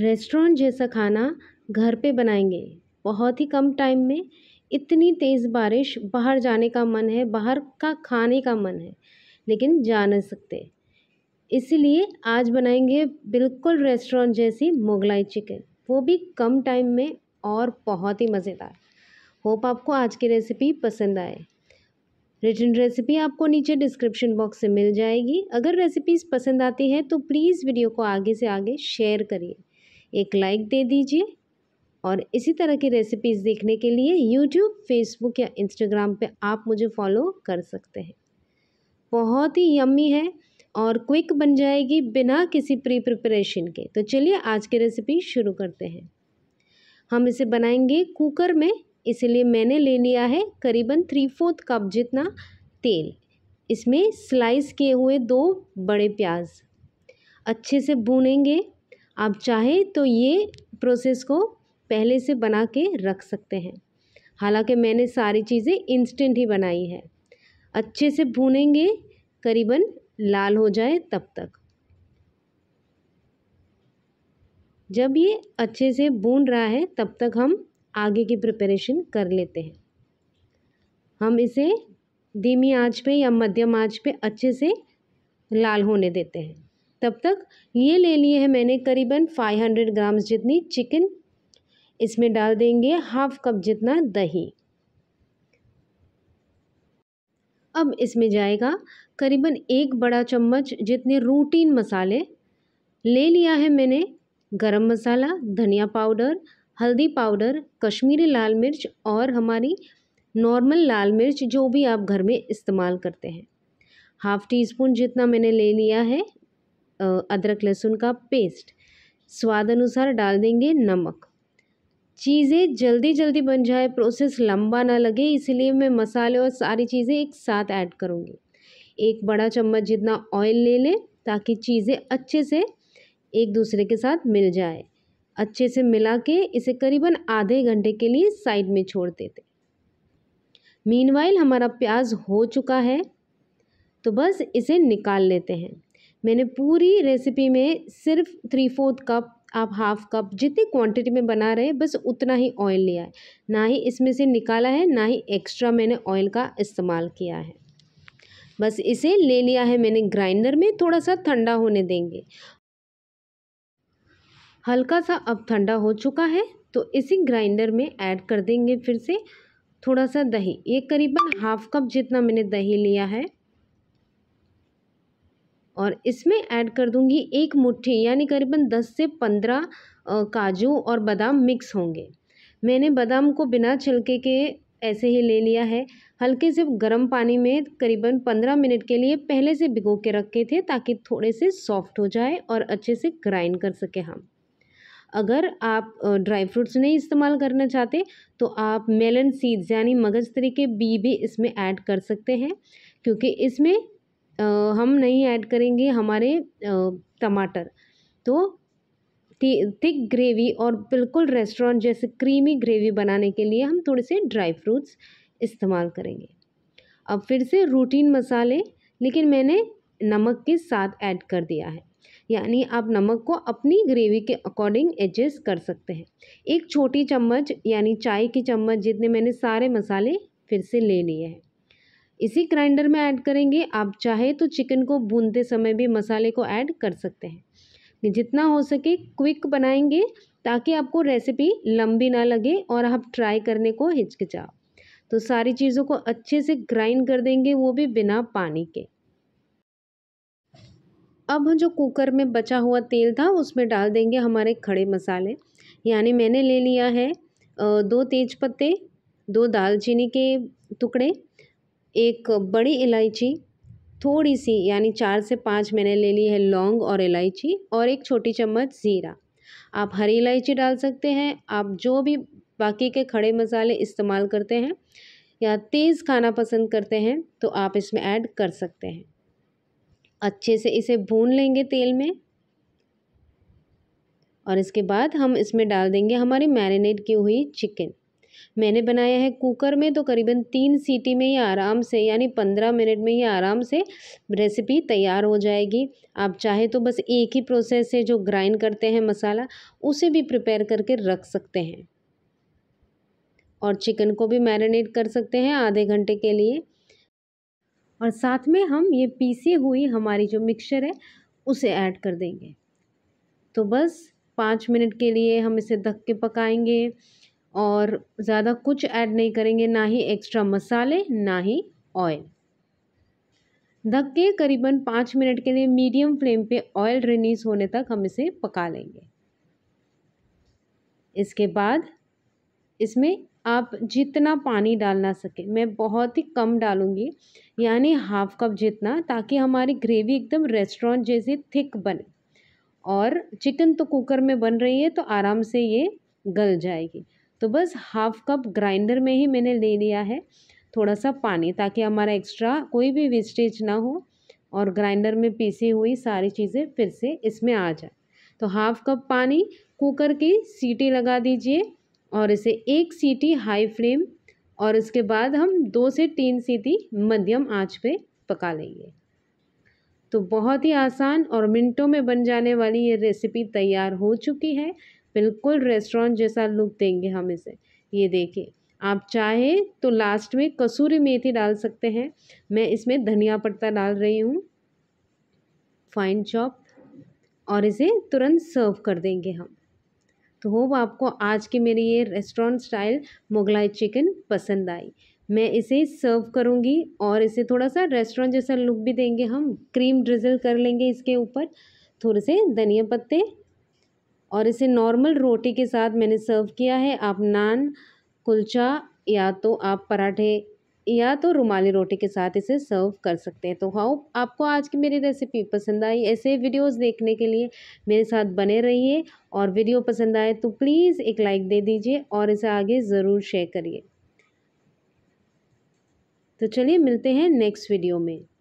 restaurant जैसा खाना घर पे बनाएंगे बहुत ही कम टाइम में इतनी तेज़ बारिश बाहर जाने का मन है बाहर का खाने का मन है लेकिन जा नहीं सकते इसीलिए आज बनाएंगे बिल्कुल रेस्टोरेंट जैसी मुगलाई चिकन वो भी कम टाइम में और बहुत ही मज़ेदार होप आपको आज की रेसिपी पसंद आए रिटर्न रेसिपी आपको नीचे डिस्क्रिप्शन बॉक्स से मिल जाएगी अगर रेसिपीज़ पसंद आती है तो प्लीज़ वीडियो को आगे से आगे शेयर करिए एक लाइक दे दीजिए और इसी तरह की रेसिपीज़ देखने के लिए यूट्यूब फेसबुक या इंस्टाग्राम पे आप मुझे फॉलो कर सकते हैं बहुत ही यम्मी है और क्विक बन जाएगी बिना किसी प्री प्रिपरेशन के तो चलिए आज की रेसिपी शुरू करते हैं हम इसे बनाएंगे कुकर में इसलिए मैंने ले लिया है करीबन थ्री फोर्थ कप जितना तेल इसमें स्लाइस किए हुए दो बड़े प्याज अच्छे से भूनेंगे आप चाहें तो ये प्रोसेस को पहले से बना के रख सकते हैं हालांकि मैंने सारी चीज़ें इंस्टेंट ही बनाई है अच्छे से भूनेंगे करीबन लाल हो जाए तब तक जब ये अच्छे से भून रहा है तब तक हम आगे की प्रिपरेशन कर लेते हैं हम इसे धीमी आंच पे या मध्यम आंच पे अच्छे से लाल होने देते हैं तब तक ये ले लिए हैं मैंने करीबन 500 ग्राम्स जितनी चिकन इसमें डाल देंगे हाफ कप जितना दही अब इसमें जाएगा करीबन एक बड़ा चम्मच जितने रूटीन मसाले ले लिया है मैंने गरम मसाला धनिया पाउडर हल्दी पाउडर कश्मीरी लाल मिर्च और हमारी नॉर्मल लाल मिर्च जो भी आप घर में इस्तेमाल करते हैं हाफ़ टी स्पून जितना मैंने ले लिया है अदरक लहसुन का पेस्ट स्वाद अनुसार डाल देंगे नमक चीज़ें जल्दी जल्दी बन जाए प्रोसेस लंबा ना लगे इसलिए मैं मसाले और सारी चीज़ें एक साथ ऐड करूँगी एक बड़ा चम्मच जितना ऑयल ले लें ताकि चीज़ें अच्छे से एक दूसरे के साथ मिल जाए अच्छे से मिला के इसे करीबन आधे घंटे के लिए साइड में छोड़ देते मीनवाइल हमारा प्याज हो चुका है तो बस इसे निकाल लेते हैं मैंने पूरी रेसिपी में सिर्फ थ्री फोर्थ कप आप हाफ़ कप जितनी क्वांटिटी में बना रहे हैं बस उतना ही ऑयल लिया है ना ही इसमें से निकाला है ना ही एक्स्ट्रा मैंने ऑयल का इस्तेमाल किया है बस इसे ले लिया है मैंने ग्राइंडर में थोड़ा सा ठंडा होने देंगे हल्का सा अब ठंडा हो चुका है तो इसी ग्राइंडर में ऐड कर देंगे फिर से थोड़ा सा दही ये करीबन हाफ कप जितना मैंने दही लिया है और इसमें ऐड कर दूंगी एक मुट्ठी यानी करीबन दस से पंद्रह काजू और बादाम मिक्स होंगे मैंने बादाम को बिना छिलके के ऐसे ही ले लिया है हल्के से गर्म पानी में करीबन पंद्रह मिनट के लिए पहले से भिगो के रखे थे ताकि थोड़े से सॉफ्ट हो जाए और अच्छे से ग्राइंड कर सके हम अगर आप ड्राई फ्रूट्स नहीं इस्तेमाल करना चाहते तो आप मेलन सीड्स यानी मगजतरी के बी भी इसमें ऐड कर सकते हैं क्योंकि इसमें हम नहीं ऐड करेंगे हमारे टमाटर तो थिक ग्रेवी और बिल्कुल रेस्टोरेंट जैसे क्रीमी ग्रेवी बनाने के लिए हम थोड़े से ड्राई फ्रूट्स इस्तेमाल करेंगे अब फिर से रूटीन मसाले लेकिन मैंने नमक के साथ ऐड कर दिया है यानी आप नमक को अपनी ग्रेवी के अकॉर्डिंग एडजस्ट कर सकते हैं एक छोटी चम्मच यानी चाय की चम्मच जितने मैंने सारे मसाले फिर से ले लिए हैं इसी ग्राइंडर में ऐड करेंगे आप चाहे तो चिकन को भूनते समय भी मसाले को ऐड कर सकते हैं जितना हो सके क्विक बनाएंगे ताकि आपको रेसिपी लंबी ना लगे और आप ट्राई करने को हिचकिचाओ तो सारी चीज़ों को अच्छे से ग्राइंड कर देंगे वो भी बिना पानी के अब जो कुकर में बचा हुआ तेल था उसमें डाल देंगे हमारे खड़े मसाले यानी मैंने ले लिया है दो तेज पत्ते दो दालचीनी के टुकड़े एक बड़ी इलायची थोड़ी सी यानी चार से पाँच मैंने ले ली है लौंग और इलायची और एक छोटी चम्मच ज़ीरा आप हरी इलायची डाल सकते हैं आप जो भी बाकी के खड़े मसाले इस्तेमाल करते हैं या तेज़ खाना पसंद करते हैं तो आप इसमें ऐड कर सकते हैं अच्छे से इसे भून लेंगे तेल में और इसके बाद हम इसमें डाल देंगे हमारी मैरिनेट की हुई चिकन मैंने बनाया है कुकर में तो करीबन तीन सीटी में ही आराम से यानी पंद्रह मिनट में ही आराम से रेसिपी तैयार हो जाएगी आप चाहे तो बस एक ही प्रोसेस से जो ग्राइंड करते हैं मसाला उसे भी प्रिपेयर करके रख सकते हैं और चिकन को भी मैरिनेट कर सकते हैं आधे घंटे के लिए और साथ में हम ये पीसी हुई हमारी जो मिक्सचर है उसे ऐड कर देंगे तो बस पाँच मिनट के लिए हम इसे ढक के पकाएंगे और ज़्यादा कुछ ऐड नहीं करेंगे ना ही एक्स्ट्रा मसाले ना ही ऑयल ढक के करीबन पाँच मिनट के लिए मीडियम फ्लेम पे ऑयल रिलीज होने तक हम इसे पका लेंगे इसके बाद इसमें आप जितना पानी डालना सके मैं बहुत ही कम डालूँगी यानी हाफ कप जितना ताकि हमारी ग्रेवी एकदम रेस्टोरेंट जैसी थिक बने और चिकन तो कुकर में बन रही है तो आराम से ये गल जाएगी तो बस हाफ़ कप ग्राइंडर में ही मैंने ले लिया है थोड़ा सा पानी ताकि हमारा एक्स्ट्रा कोई भी वेस्टेज ना हो और ग्राइंडर में पीसी हुई सारी चीज़ें फिर से इसमें आ जाए तो हाफ़ कप पानी कुकर की सीटी लगा दीजिए और इसे एक सीटी हाई फ्लेम और इसके बाद हम दो से तीन सीटी मध्यम आंच पे पका लेंगे तो बहुत ही आसान और मिनटों में बन जाने वाली ये रेसिपी तैयार हो चुकी है बिल्कुल रेस्टोरेंट जैसा लुक देंगे हम इसे ये देखिए आप चाहे तो लास्ट में कसूरी मेथी डाल सकते हैं मैं इसमें धनिया पत्ता डाल रही हूँ फाइन चॉप और इसे तुरंत सर्व कर देंगे हम तो होप आपको आज की मेरी ये रेस्टोरेंट स्टाइल मुगलाई चिकन पसंद आई मैं इसे सर्व करूँगी और इसे थोड़ा सा रेस्टोरेंट जैसा लुक भी देंगे हम क्रीम ड्रिजल कर लेंगे इसके ऊपर थोड़े से धनिया पत्ते और इसे नॉर्मल रोटी के साथ मैंने सर्व किया है आप नान कुलचा या तो आप पराठे या तो रुमाली रोटी के साथ इसे सर्व कर सकते हैं तो हाउ आपको आज की मेरी रेसिपी पसंद आई ऐसे वीडियोस देखने के लिए मेरे साथ बने रहिए और वीडियो पसंद आए तो प्लीज़ एक लाइक दे दीजिए और इसे आगे ज़रूर शेयर करिए तो चलिए मिलते हैं नेक्स्ट वीडियो में